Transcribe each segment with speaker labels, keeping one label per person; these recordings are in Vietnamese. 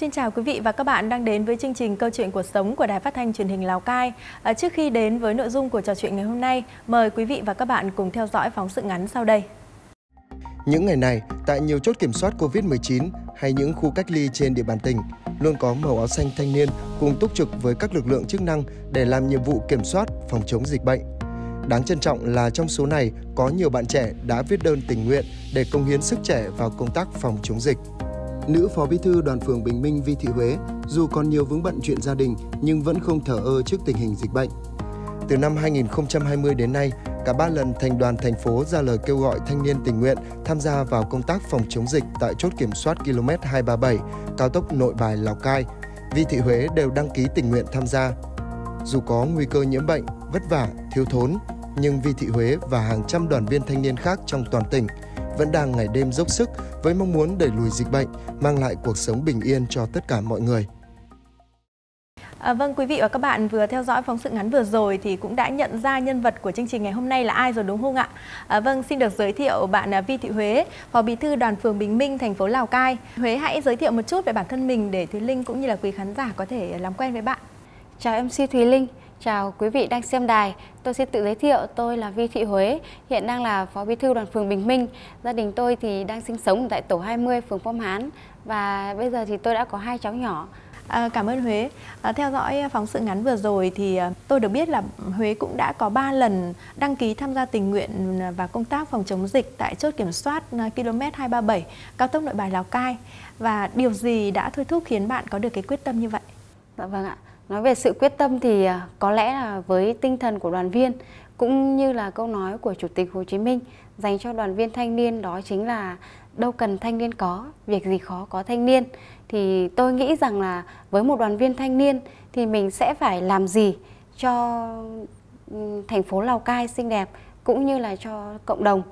Speaker 1: Xin chào quý vị và các bạn đang đến với chương trình Câu chuyện cuộc sống của Đài Phát thanh Truyền hình Lào Cai. À, trước khi đến với nội dung của trò chuyện ngày hôm nay, mời quý vị và các bạn cùng theo dõi phóng sự ngắn sau đây.
Speaker 2: Những ngày này, tại nhiều chốt kiểm soát Covid-19 hay những khu cách ly trên địa bàn tỉnh, luôn có màu áo xanh thanh niên cùng túc trực với các lực lượng chức năng để làm nhiệm vụ kiểm soát, phòng chống dịch bệnh. Đáng trân trọng là trong số này có nhiều bạn trẻ đã viết đơn tình nguyện để công hiến sức trẻ vào công tác phòng chống dịch. Nữ Phó Bí thư Đoàn phường Bình Minh Vi Thị Huế dù còn nhiều vướng bận chuyện gia đình nhưng vẫn không thở ơ trước tình hình dịch bệnh. Từ năm 2020 đến nay, cả ba lần thành đoàn thành phố ra lời kêu gọi thanh niên tình nguyện tham gia vào công tác phòng chống dịch tại chốt kiểm soát km 237, cao tốc Nội Bài Lào Cai, Vi Thị Huế đều đăng ký tình nguyện tham gia. Dù có nguy cơ nhiễm bệnh, vất vả, thiếu thốn, nhưng Vi Thị Huế và hàng trăm đoàn viên thanh niên khác trong toàn tỉnh – vẫn đang ngày đêm dốc sức với mong muốn đẩy lùi dịch bệnh, mang lại cuộc sống bình yên cho tất cả mọi người.
Speaker 1: À, vâng quý vị và các bạn vừa theo dõi phóng sự ngắn vừa rồi thì cũng đã nhận ra nhân vật của chương trình ngày hôm nay là ai rồi đúng không ạ? À, vâng xin được giới thiệu bạn à, Vi Thị Huế, Phó Bí thư Đoàn phường Bình Minh, thành phố Lào Cai. Huế hãy giới thiệu một chút về bản thân
Speaker 3: mình để Thúy Linh cũng như là quý khán giả có thể à, làm quen với bạn. Chào MC Thúy Linh. Chào quý vị đang xem đài, tôi xin tự giới thiệu tôi là Vi Thị Huế, hiện đang là Phó Bí thư đoàn phường Bình Minh. Gia đình tôi thì đang sinh sống tại tổ 20 phường Phong Hán và bây giờ thì tôi đã có hai cháu nhỏ. À, cảm ơn Huế. À, theo dõi phóng sự ngắn vừa rồi thì à, tôi được biết
Speaker 1: là Huế cũng đã có 3 lần đăng ký tham gia tình nguyện à, và công tác phòng chống dịch tại chốt kiểm soát à, km 237 cao tốc Nội Bài Lào Cai. Và điều gì đã thôi
Speaker 3: thúc khiến bạn có được cái quyết tâm như vậy? Dạ vâng ạ. Nói về sự quyết tâm thì à, có lẽ là với tinh thần của đoàn viên cũng như là câu nói của Chủ tịch Hồ Chí Minh dành cho đoàn viên thanh niên đó chính là đâu cần thanh niên có, việc gì khó có thanh niên. Thì tôi nghĩ rằng là với một đoàn viên thanh niên thì mình sẽ phải làm gì cho thành phố Lào Cai xinh đẹp cũng như là cho cộng đồng.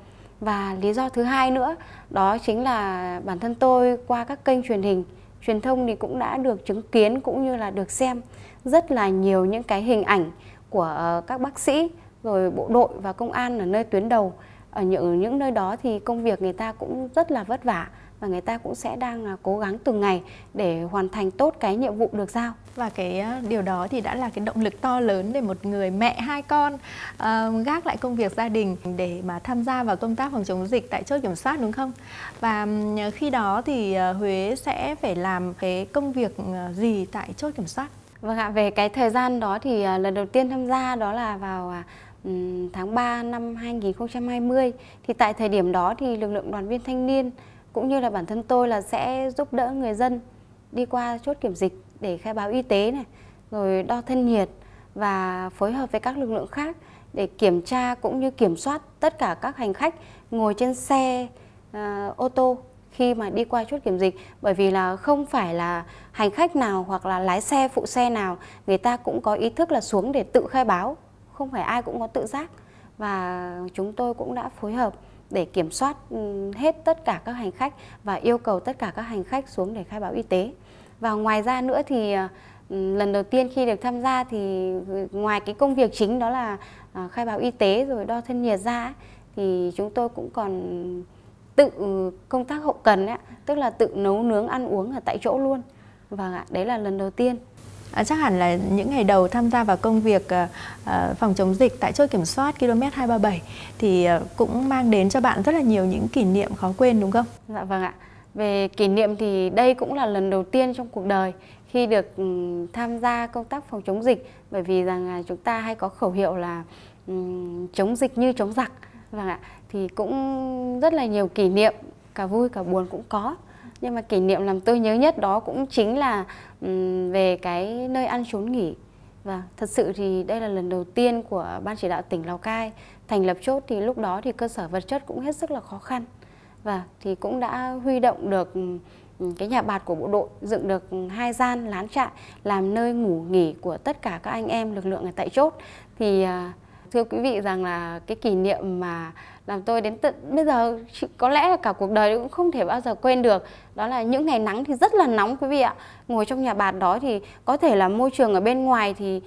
Speaker 3: Và lý do thứ hai nữa đó chính là bản thân tôi qua các kênh truyền hình truyền thông thì cũng đã được chứng kiến cũng như là được xem rất là nhiều những cái hình ảnh của ờ, các bác sĩ rồi bộ đội và công an ở nơi tuyến đầu ở những những nơi đó thì công việc người ta cũng rất là vất vả và người ta cũng sẽ đang à, cố gắng từng ngày để hoàn thành tốt cái nhiệm vụ được giao và cái ờ, điều đó thì đã là cái động lực to lớn để một
Speaker 1: người mẹ hai con uh, gác lại công việc gia đình để mà tham gia vào công tác phòng chống dịch tại chốt kiểm soát đúng không và khi đó thì ờ, Huế sẽ phải làm cái
Speaker 3: công việc gì tại chốt kiểm soát Vâng ạ, về cái thời gian đó thì lần đầu tiên tham gia đó là vào à, tháng 3 năm 2020 thì tại thời điểm đó thì lực lượng đoàn viên thanh niên cũng như là bản thân tôi là sẽ giúp đỡ người dân đi qua chốt kiểm dịch để khai báo y tế này, rồi đo thân nhiệt và phối hợp với các lực lượng khác để kiểm tra cũng như kiểm soát tất cả các hành khách ngồi trên xe uh, ô tô khi mà đi qua chốt kiểm dịch bởi vì là không phải là hành khách nào hoặc là lái xe phụ xe nào người ta cũng có ý thức là xuống để tự khai báo không phải ai cũng có tự giác và chúng tôi cũng đã phối hợp để kiểm soát ừ, hết tất cả các hành khách và yêu cầu tất cả các hành khách xuống để khai báo y tế. Và ngoài ra nữa thì ờ, ừ, lần đầu tiên khi được tham gia thì ừ, ngoài cái công việc chính đó là ờ, khai báo y tế rồi đo thân nhiệt ra thì chúng tôi cũng còn tự công tác hậu cần ấy, tức là tự nấu nướng ăn uống ở tại chỗ luôn. Vâng ạ, đấy là lần đầu tiên
Speaker 1: À, chắc hẳn là những ngày đầu tham gia vào công việc à, phòng chống dịch tại chốt kiểm soát km 237 thì à, cũng mang đến cho bạn rất là nhiều những kỷ niệm khó quên đúng không?
Speaker 3: Dạ vâng ạ. Về kỷ niệm thì đây cũng là lần đầu tiên trong cuộc đời khi được ừ, tham gia công tác phòng chống dịch bởi vì rằng chúng ta hay có khẩu hiệu là um, chống dịch như chống giặc vâng ạ thì cũng rất là nhiều kỷ niệm cả vui cả buồn cũng có nhưng mà kỷ niệm làm tôi nhớ nhất đó cũng chính là um, về cái nơi ăn trốn nghỉ và thật sự thì đây là lần đầu tiên của ban chỉ đạo tỉnh Lào Cai thành lập chốt thì lúc đó thì cơ sở vật chất cũng hết sức là khó khăn và thì cũng đã huy động được cái nhà bạt của bộ đội dựng được hai gian lán trại làm nơi ngủ nghỉ của tất cả các anh em lực lượng ở tại chốt thì à, thưa quý vị rằng là cái kỷ niệm mà làm tôi đến tận bây giờ có lẽ là cả cuộc đời cũng không thể bao giờ quên được đó là những ngày nắng thì rất là nóng quý vị ạ ngồi trong nhà bạt đó thì có thể là môi trường ở bên ngoài thì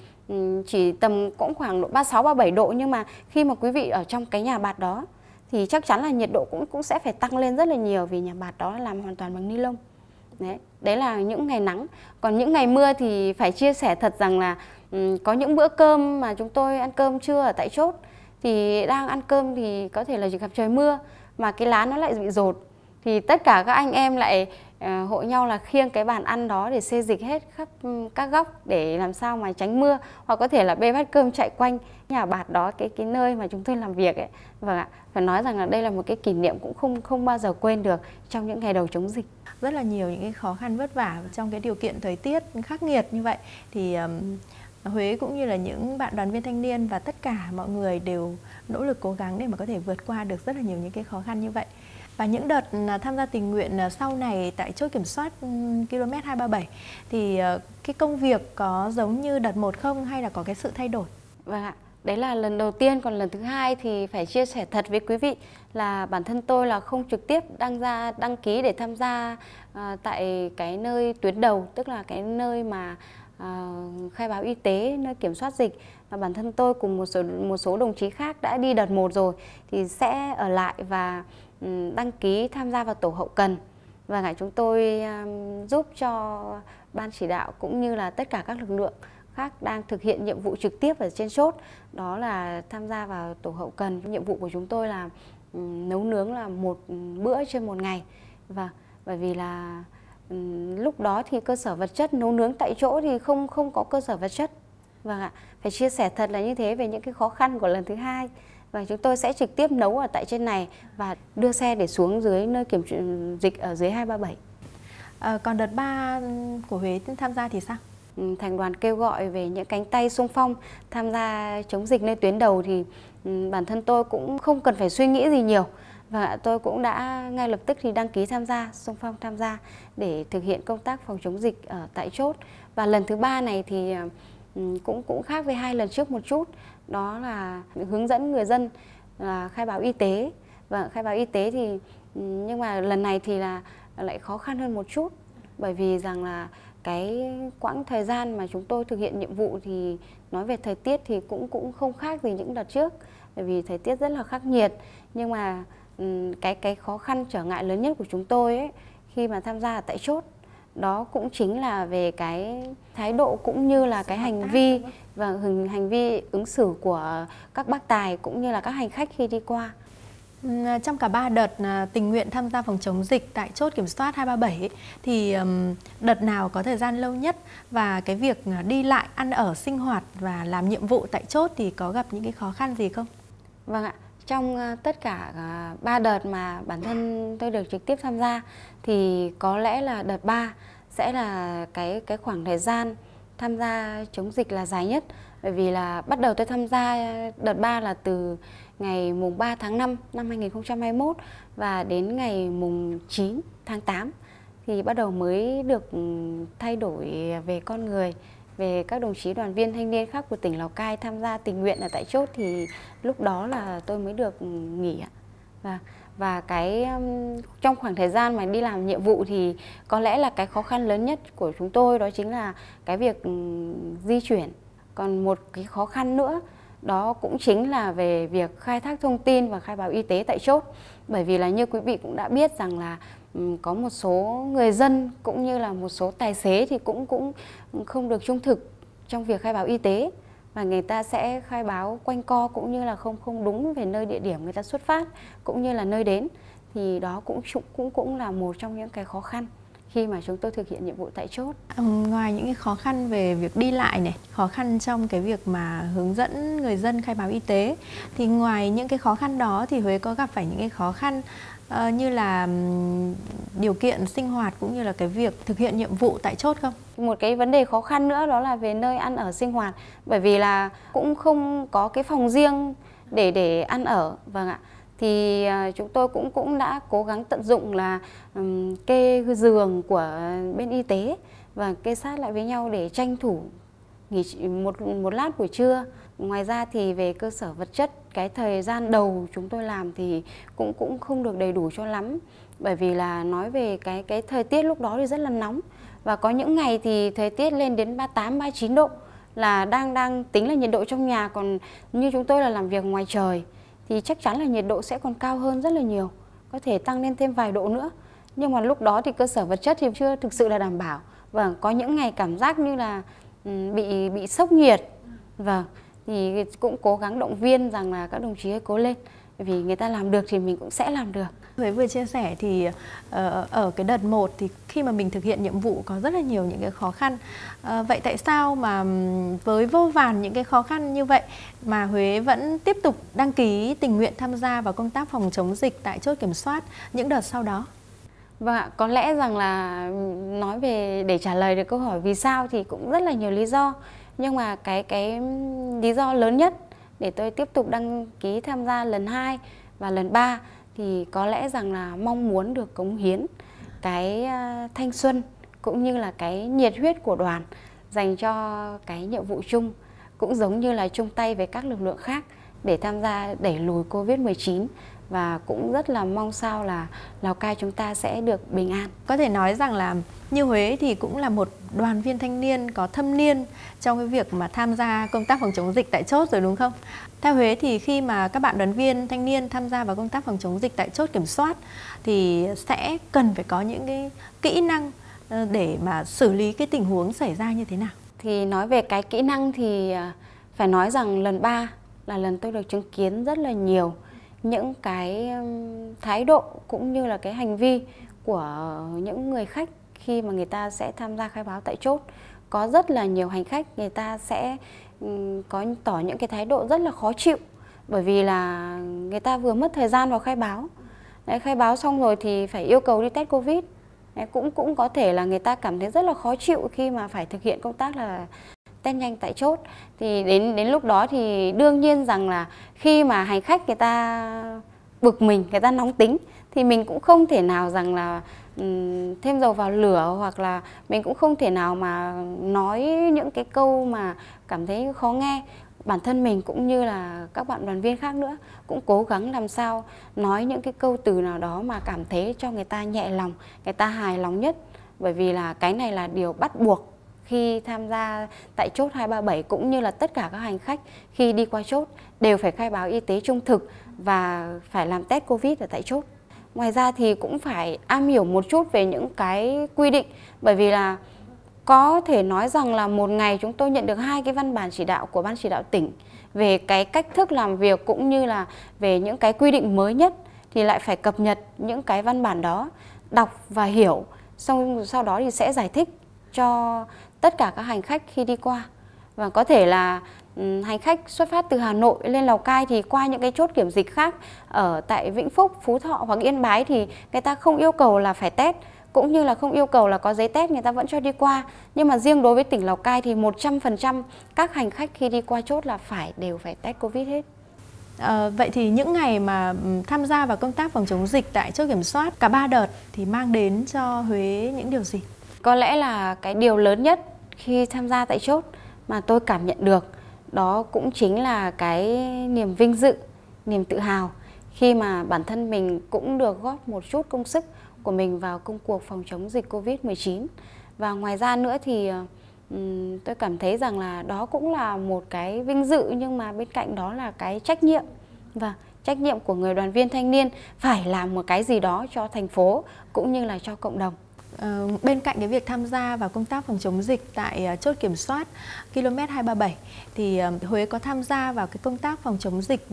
Speaker 3: chỉ tầm cũng khoảng độ 36 37 độ nhưng mà khi mà quý vị ở trong cái nhà bạt đó thì chắc chắn là nhiệt độ cũng cũng sẽ phải tăng lên rất là nhiều vì nhà bạt đó làm hoàn toàn bằng ni lông. Đấy, đấy là những ngày nắng. Còn những ngày mưa thì phải chia sẻ thật rằng là có những bữa cơm mà chúng tôi ăn cơm trưa ở tại chốt thì đang ăn cơm thì có thể là gặp trời mưa mà cái lá nó lại bị rột thì tất cả các anh em lại uh, hội nhau là khiêng cái bàn ăn đó để xê dịch hết khắp ừ, các góc để làm sao mà tránh mưa hoặc có thể là bê bát cơm chạy quanh nhà bạt đó cái cái nơi mà chúng tôi làm việc ấy vâng ạ phải nói rằng là đây là một cái kỷ niệm cũng không không bao giờ quên được trong những ngày đầu chống dịch rất là nhiều những cái khó khăn vất vả trong
Speaker 1: cái điều kiện thời tiết khắc nghiệt như vậy thì um, Huế cũng như là những bạn đoàn viên thanh niên và tất cả mọi người đều nỗ lực cố gắng để mà có thể vượt qua được rất là nhiều những cái khó khăn như vậy. Và những đợt ừ, tham gia tình nguyện ờ, sau này tại chốt kiểm soát ừ, km 237 thì ờ, cái công việc có giống như đợt một không hay là có cái sự thay đổi?
Speaker 3: Vâng ạ đấy là lần đầu tiên còn lần thứ hai thì phải chia sẻ thật với quý vị là bản thân tôi là không trực tiếp đăng ra đăng ký để tham gia uh, tại cái nơi tuyến đầu tức là cái nơi mà À, khai báo y tế nơi kiểm soát dịch và bản thân tôi cùng một số một số đồng chí khác đã đi đợt một rồi thì sẽ ở lại và ừ, đăng ký tham gia vào tổ hậu cần và ngày chúng tôi à, giúp cho ban chỉ đạo cũng như là tất cả các lực lượng khác đang thực hiện nhiệm vụ trực tiếp ở trên chốt đó là tham gia vào tổ hậu cần nhiệm vụ của chúng tôi là ừ, nấu nướng là một ừ, bữa trên một ngày và vâng, bởi vì là lúc đó thì cơ sở vật chất nấu nướng tại chỗ thì không không có cơ sở vật chất vâng ạ phải chia sẻ thật là như thế về những cái khó khăn của lần thứ hai và chúng tôi sẽ trực tiếp nấu ở tại trên này và đưa xe để xuống dưới nơi kiểm dịch ở dưới 237. À, ờ, còn đợt 3 của Huế tham gia thì sao? Thành đoàn kêu gọi về những cánh tay sung phong tham gia chống dịch nơi tuyến đầu thì bản thân tôi cũng không cần phải suy nghĩ gì nhiều và vâng tôi cũng đã ngay lập tức thì đăng ký tham gia xung phong tham gia để thực hiện công tác phòng chống dịch ở tại chốt và lần thứ ba này thì ờ, ừ, cũng cũng khác với hai lần trước một chút đó là hướng dẫn người dân là khai báo y tế và khai báo y tế thì ừ, nhưng mà lần này thì là lại khó khăn hơn một chút bởi vì rằng là cái quãng thời gian mà chúng tôi thực hiện nhiệm vụ thì nói về thời tiết thì cũng cũng không khác gì những đợt trước bởi vì thời tiết rất là khắc nghiệt nhưng mà Ừ, cái cái khó khăn trở ngại lớn nhất của chúng tôi ấy, khi mà tham gia tại chốt đó cũng chính là về cái thái độ cũng như là cái hành vi và vâng, hình hành vi ứng xử của các bác tài cũng như là các hành khách khi đi qua. Ừ, à, trong cả ba
Speaker 1: đợt à, tình nguyện tham gia phòng chống dịch tại chốt kiểm soát 237 ấy, thì đợt nào có thời gian lâu nhất và cái việc à, đi lại ăn ở sinh hoạt và làm nhiệm vụ tại chốt
Speaker 3: thì có gặp những cái khó khăn gì không? Vâng ạ trong ờ, tất cả ờ, ba đợt mà bản thân tôi được trực tiếp tham gia thì có lẽ là đợt 3 sẽ là cái cái khoảng thời gian tham gia chống dịch là dài nhất bởi vì là bắt đầu tôi tham gia ờ, đợt 3 là từ ngày mùng 3 tháng 5 năm 2021 và đến ngày mùng 9 tháng 8 thì bắt đầu mới được ừ, thay đổi về con người về các đồng chí đoàn viên thanh niên khác của tỉnh Lào Cai tham gia tình nguyện ở tại chốt thì lúc đó là tôi mới được nghỉ ạ. Và và cái um, trong khoảng thời gian mà đi làm nhiệm vụ thì có lẽ là cái khó khăn lớn nhất của chúng tôi đó chính là cái việc ừ, di chuyển. Còn một cái khó khăn nữa đó cũng chính là về việc khai thác thông tin và khai báo y tế tại chốt bởi vì là như quý vị cũng đã biết rằng là Ừ, có một số người dân cũng như là một số tài xế thì cũng cũng không được trung thực trong việc khai báo y tế và người ta sẽ khai báo quanh co cũng như là không không đúng về nơi địa điểm người ta xuất phát cũng như là nơi đến thì đó cũng cũng cũng là một trong những cái khó khăn khi mà chúng tôi thực hiện nhiệm vụ tại chốt.
Speaker 1: Ừ, ngoài những cái khó khăn về việc đi lại này, khó khăn trong cái việc mà hướng dẫn người dân khai báo y tế thì ngoài những cái khó khăn đó thì Huế có gặp phải những cái khó khăn
Speaker 3: Ờ, như là điều kiện sinh hoạt cũng như là cái việc thực hiện nhiệm vụ tại chốt không? Một cái vấn đề khó khăn nữa đó là về nơi ăn ở sinh hoạt bởi vì là cũng không có cái phòng riêng để để ăn ở vâng ạ thì ờ, chúng tôi cũng cũng đã cố gắng tận dụng là um, kê giường của bên y tế và kê sát lại với nhau để tranh thủ nghỉ một một lát buổi trưa ngoài ra thì về cơ sở vật chất cái thời gian đầu chúng tôi làm thì cũng cũng không được đầy đủ cho lắm bởi vì là nói về cái cái thời tiết lúc đó thì rất là nóng và có những ngày thì thời tiết lên đến 38 39 độ là đang đang tính là nhiệt độ trong nhà còn như chúng tôi là làm việc ngoài trời thì chắc chắn là nhiệt độ sẽ còn cao hơn rất là nhiều có thể tăng lên thêm vài độ nữa nhưng mà lúc đó thì cơ sở vật chất thì chưa thực sự là đảm bảo và vâng, có những ngày cảm giác như là bị bị sốc nhiệt vâng thì cũng cố gắng động viên rằng là các đồng chí ấy cố lên vì người ta làm được thì mình cũng sẽ làm được. Với vừa chia sẻ thì ờ, ở cái đợt 1 thì khi mà mình thực hiện nhiệm vụ có rất là nhiều
Speaker 1: những cái khó khăn. Ờ, vậy tại sao mà với vô vàn những cái khó khăn như vậy mà Huế vẫn tiếp tục đăng ký tình nguyện tham gia vào công tác phòng chống dịch tại chốt kiểm soát những đợt sau đó?
Speaker 3: Và vâng có lẽ rằng là nói về để trả lời được câu hỏi vì sao thì cũng rất là nhiều lý do nhưng mà cái cái lý do lớn nhất để tôi tiếp tục đăng ký tham gia lần 2 và lần 3 thì có lẽ rằng là mong muốn được cống hiến cái à, thanh xuân cũng như là cái nhiệt huyết của đoàn dành cho cái nhiệm vụ chung cũng giống như là chung tay với các lực lượng khác để tham gia đẩy lùi Covid-19 và cũng rất là mong sao là Lào Cai chúng ta sẽ được bình an. Có thể nói rằng là như Huế thì cũng là một
Speaker 1: đoàn viên thanh niên có thâm niên trong cái việc mà tham gia công tác phòng chống dịch tại chốt rồi đúng không? Theo Huế thì khi mà các bạn đoàn viên thanh niên tham gia vào công tác phòng chống dịch tại chốt kiểm soát thì sẽ cần phải có những cái kỹ năng ờ, để mà xử lý cái tình huống xảy ra như thế nào?
Speaker 3: Thì nói về cái kỹ năng thì ờ, phải nói rằng lần 3 là lần tôi được chứng kiến rất là nhiều những cái thái độ cũng như là cái hành vi của những người khách khi mà người ta sẽ tham gia khai báo tại chốt có rất là nhiều hành khách người ta sẽ có tỏ những cái thái độ rất là khó chịu bởi vì là người ta vừa mất thời gian vào khai báo Đấy, khai báo xong rồi thì phải yêu cầu đi test covid Đấy, cũng cũng có thể là người ta cảm thấy rất là khó chịu khi mà phải thực hiện công tác là test nhanh tại chốt thì đến đến lúc đó thì đương nhiên rằng là khi mà hành khách người ta bực mình người ta nóng tính thì mình cũng không thể nào rằng là um, thêm dầu vào lửa hoặc là mình cũng không thể nào mà nói những cái câu mà cảm thấy khó nghe bản thân mình cũng như là các bạn đoàn viên khác nữa cũng cố gắng làm sao nói những cái câu từ nào đó mà cảm thấy cho người ta nhẹ lòng người ta hài lòng nhất bởi vì là cái này là điều bắt buộc khi tham gia tại chốt 237 cũng như là tất cả các hành khách khi đi qua chốt đều phải khai báo y tế trung thực và phải làm test Covid ở tại chốt. Ngoài ra thì cũng phải am hiểu một chút về những cái quy định bởi vì là có thể nói rằng là một ngày chúng tôi nhận được hai cái văn bản chỉ đạo của ban chỉ đạo tỉnh về cái cách thức làm việc cũng như là về những cái quy định mới nhất thì lại phải cập nhật những cái văn bản đó, đọc và hiểu xong sau đó thì sẽ giải thích cho tất cả các hành khách khi đi qua và có thể là ừ, hành khách xuất phát từ Hà Nội lên Lào Cai thì qua những cái chốt kiểm dịch khác ở tại Vĩnh Phúc, Phú Thọ hoặc Yên Bái thì người ta không yêu cầu là phải test cũng như là không yêu cầu là có giấy test người ta vẫn cho đi qua. Nhưng mà riêng đối với tỉnh Lào Cai thì 100% các hành khách khi đi qua chốt là phải đều phải test Covid hết. À, vậy thì những ngày mà ừ, tham gia vào công tác phòng chống dịch tại chốt kiểm soát cả ba đợt thì mang đến cho Huế những điều gì? Có lẽ là cái điều lớn nhất khi tham gia tại chốt mà tôi cảm nhận được đó cũng chính là cái niềm vinh dự, niềm tự hào khi mà bản thân mình cũng được góp một chút công sức của mình vào công cuộc phòng chống dịch Covid-19. Và ngoài ra nữa thì tôi cảm thấy rằng là đó cũng là một cái vinh dự nhưng mà bên cạnh đó là cái trách nhiệm. Và trách nhiệm của người đoàn viên thanh niên phải làm một cái gì đó cho thành phố cũng như là cho cộng đồng. Ờ, bên cạnh cái việc tham gia vào công tác
Speaker 1: phòng chống dịch tại ờ, chốt kiểm soát km 237 thì ờ, Huế có tham gia vào
Speaker 3: cái công tác phòng chống dịch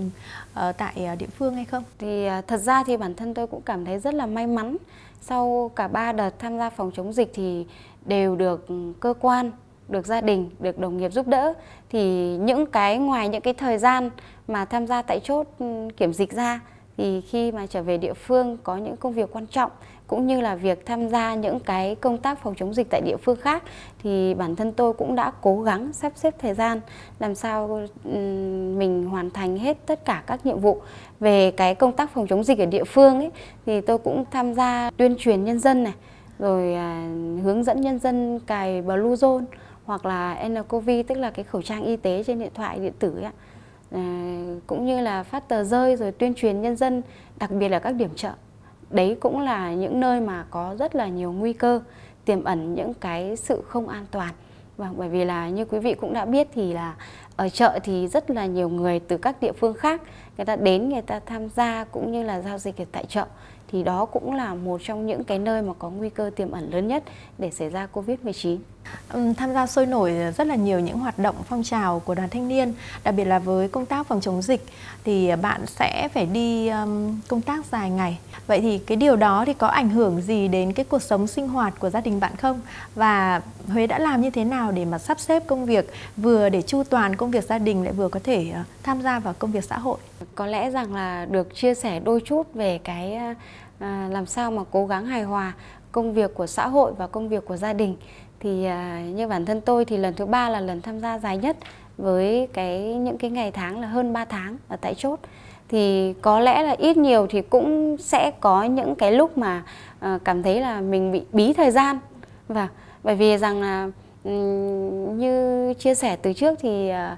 Speaker 3: tại địa phương hay không? Thì thật ra thì bản thân tôi cũng cảm thấy rất là may mắn. Sau cả ba đợt tham gia phòng chống dịch thì đều được ừ, cơ quan được gia đình, được đồng nghiệp giúp đỡ thì những cái ngoài những cái thời gian mà tham gia tại chốt ừ, kiểm dịch ra thì khi mà trở về địa phương có những công việc quan trọng cũng như là việc tham gia những cái công tác phòng chống dịch tại địa phương khác thì bản thân tôi cũng đã cố gắng sắp xếp thời gian làm sao mình hoàn thành hết tất cả các nhiệm vụ về cái công tác phòng chống dịch ở địa phương ấy thì tôi cũng tham gia tuyên truyền nhân dân này rồi à, hướng dẫn nhân dân cài Blue hoặc là nCoV tức là cái khẩu trang y tế trên điện thoại điện tử ấy À, cũng như là phát tờ rơi rồi tuyên truyền nhân dân đặc biệt là các điểm chợ đấy cũng là những nơi mà có rất là nhiều nguy cơ tiềm ẩn những cái sự không an toàn và bởi vì là như quý vị cũng đã biết thì là ở chợ thì rất là nhiều người từ các địa phương khác người ta đến người ta tham gia cũng như là giao dịch ở tại chợ thì đó cũng là một trong những cái nơi mà có nguy cơ tiềm ẩn lớn nhất để xảy ra Covid-19
Speaker 1: tham gia sôi nổi rất là nhiều những hoạt động phong trào của đoàn thanh niên đặc biệt là với công tác phòng chống dịch thì bạn sẽ phải đi công tác dài ngày vậy thì cái điều đó thì có ảnh hưởng gì đến cái cuộc sống sinh hoạt của gia đình bạn không và huế đã làm như thế nào để mà sắp xếp công việc vừa để chu toàn công việc gia đình lại vừa có thể ờ,
Speaker 3: tham gia vào công việc xã hội có lẽ rằng là được chia sẻ đôi chút về cái ờ, ờ, làm sao mà cố gắng hài hòa công việc của xã hội và công việc của gia đình thì à, như bản thân tôi thì lần thứ ba là lần tham gia dài nhất với cái những cái ngày tháng là hơn 3 tháng ở tại chốt thì có lẽ là ít nhiều thì cũng sẽ có những cái lúc mà à, cảm thấy là mình bị bí thời gian và bởi vì rằng là như chia sẻ từ trước thì à,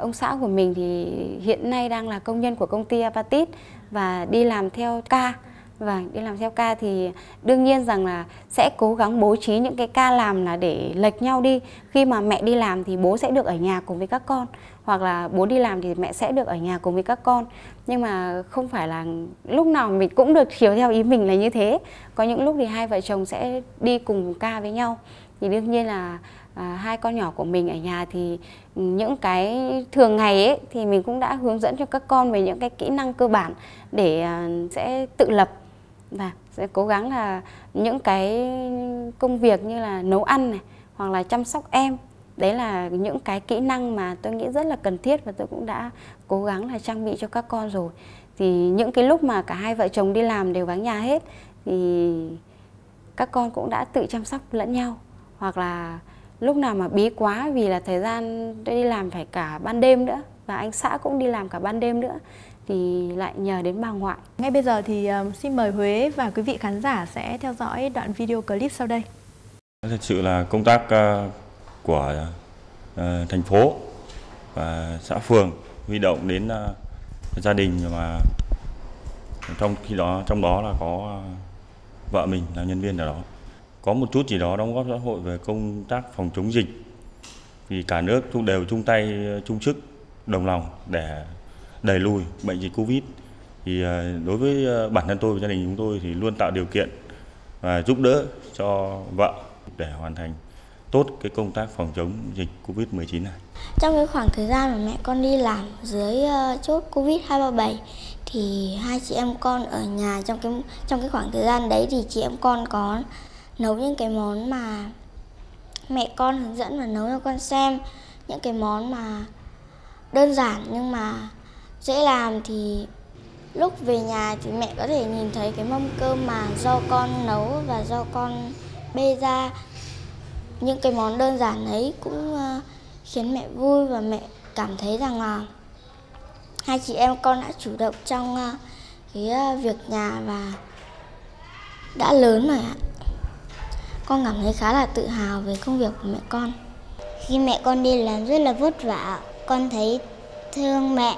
Speaker 3: ông xã của mình thì hiện nay đang là công nhân của công ty Apatit và đi làm theo ca Vâng, đi làm theo ca thì đương nhiên rằng là sẽ cố gắng bố trí những cái ca làm là để lệch nhau đi. Khi mà mẹ đi làm thì bố sẽ được ở nhà cùng với các con hoặc là bố đi làm thì mẹ sẽ được ở nhà cùng với các con. Nhưng mà không phải là lúc nào mình cũng được chiều theo ý mình là như thế. Có những lúc thì hai vợ chồng sẽ đi cùng ca với nhau. Thì đương nhiên là à, hai con nhỏ của mình ở nhà thì ừ, những cái thường ngày ấy thì mình cũng đã hướng dẫn cho các con về những cái kỹ năng cơ bản để à, sẽ tự lập và sẽ cố gắng là những cái công việc như là nấu ăn này hoặc là chăm sóc em đấy là những cái kỹ năng mà tôi nghĩ rất là cần thiết và tôi cũng đã cố gắng là trang bị cho các con rồi thì những cái lúc mà cả hai vợ chồng đi làm đều vắng nhà hết thì các con cũng đã tự chăm sóc lẫn nhau hoặc là lúc nào mà bí quá vì là thời gian tôi đi làm phải cả ban đêm nữa và anh xã cũng đi làm cả ban đêm nữa thì lại nhờ đến bà ngoại. Ngay bây giờ thì ờ, xin mời
Speaker 1: Huế và quý vị khán giả sẽ theo dõi đoạn video clip sau đây.
Speaker 2: Thực sự là công tác ờ, của ờ, thành phố và xã phường huy động đến gia đình mà trong khi đó trong đó là có vợ mình là nhân viên ở đó có một chút gì đó đóng góp xã hội về công tác phòng chống dịch vì cả nước cũng đều chung tay chung sức đồng lòng để đẩy lùi bệnh dịch Covid thì à, đối với à, bản thân tôi và gia đình chúng tôi thì luôn tạo điều kiện và giúp đỡ cho vợ để hoàn thành tốt cái công tác phòng chống dịch Covid-19 này.
Speaker 4: Trong cái khoảng thời gian mà mẹ con đi làm dưới à, chốt Covid-237 thì hai chị em con ở nhà trong cái trong cái khoảng thời gian đấy thì chị em con có nấu những cái món mà mẹ con hướng dẫn và nấu cho con xem những cái món mà đơn giản nhưng mà dễ làm thì lúc về nhà thì mẹ có thể nhìn thấy cái mâm cơm mà do con nấu và do con bê ra những cái món đơn giản ấy cũng ờ, khiến mẹ vui và mẹ cảm thấy rằng là hai chị em con đã chủ động trong ờ, cái ờ, việc nhà và đã lớn rồi ạ con cảm thấy khá là tự hào về công việc của mẹ con khi mẹ con đi làm rất là vất vả con thấy thương mẹ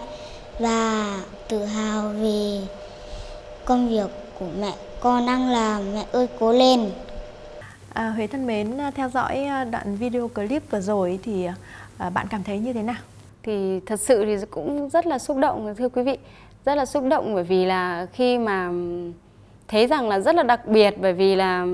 Speaker 4: và tự hào về công việc của mẹ con đang làm mẹ ơi cố lên à, Huế thân mến à, theo dõi à,
Speaker 3: đoạn video clip vừa rồi thì à, bạn cảm thấy như thế nào thì thật sự thì cũng rất là xúc động thưa quý vị rất là xúc động bởi vì là khi mà thấy rằng là rất là đặc biệt bởi vì là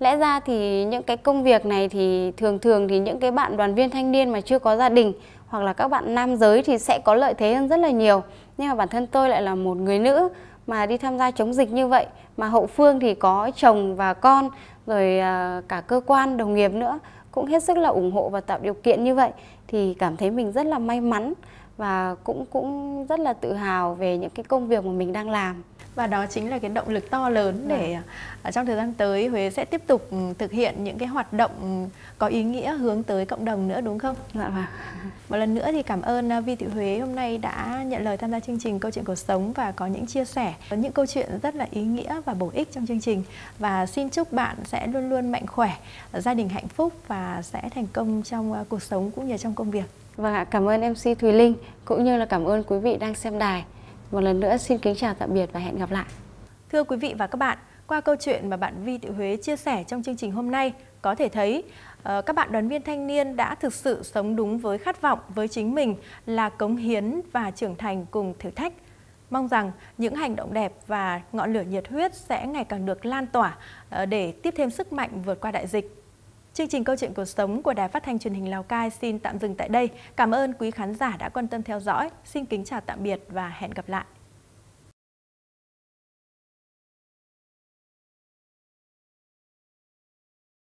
Speaker 3: lẽ ra thì những cái công việc này thì thường thường thì những cái bạn đoàn viên thanh niên mà chưa có gia đình hoặc là các bạn nam giới thì sẽ có lợi thế hơn rất là nhiều nhưng mà bản thân tôi lại là một người nữ mà đi tham gia chống dịch như vậy mà hậu phương thì có chồng và con rồi à, cả cơ quan đồng nghiệp nữa cũng hết sức là ủng hộ và tạo điều kiện như vậy thì cảm thấy mình rất là may mắn và cũng cũng rất là tự hào về những cái công việc mà mình đang làm và đó chính là cái động lực to
Speaker 1: lớn để à. trong thời gian tới Huế sẽ tiếp tục ừ, thực hiện những cái hoạt động ừ, có ý nghĩa hướng tới cộng đồng nữa đúng không? Dạ vâng. Một lần nữa thì cảm ơn ờ, Vi Thị Huế hôm nay đã nhận lời tham gia chương trình Câu chuyện cuộc sống và có những chia sẻ những câu chuyện rất là ý nghĩa và bổ ích trong chương trình và xin chúc bạn sẽ luôn luôn mạnh khỏe, gia đình hạnh phúc và sẽ thành công trong ờ, cuộc sống cũng như trong công việc.
Speaker 3: Vâng ạ, cảm ơn MC Thùy Linh cũng như là cảm ơn quý vị đang xem đài. Một lần nữa xin kính chào tạm biệt và hẹn gặp lại.
Speaker 1: Thưa quý vị và các bạn, qua câu chuyện mà bạn Vi Thị Huế chia sẻ trong chương trình hôm nay, có thể thấy ờ, các bạn đoàn viên thanh niên đã thực sự sống đúng với khát vọng với chính mình là cống hiến và trưởng thành cùng thử thách. Mong rằng những hành động đẹp và ngọn lửa nhiệt huyết sẽ ngày càng được lan tỏa ờ, để tiếp thêm sức mạnh vượt qua đại dịch. Chương trình Câu chuyện cuộc sống của Đài Phát thanh Truyền hình Lào Cai xin tạm dừng tại đây. Cảm ơn quý khán giả đã quan tâm theo dõi. Xin
Speaker 3: kính chào tạm biệt và hẹn gặp lại.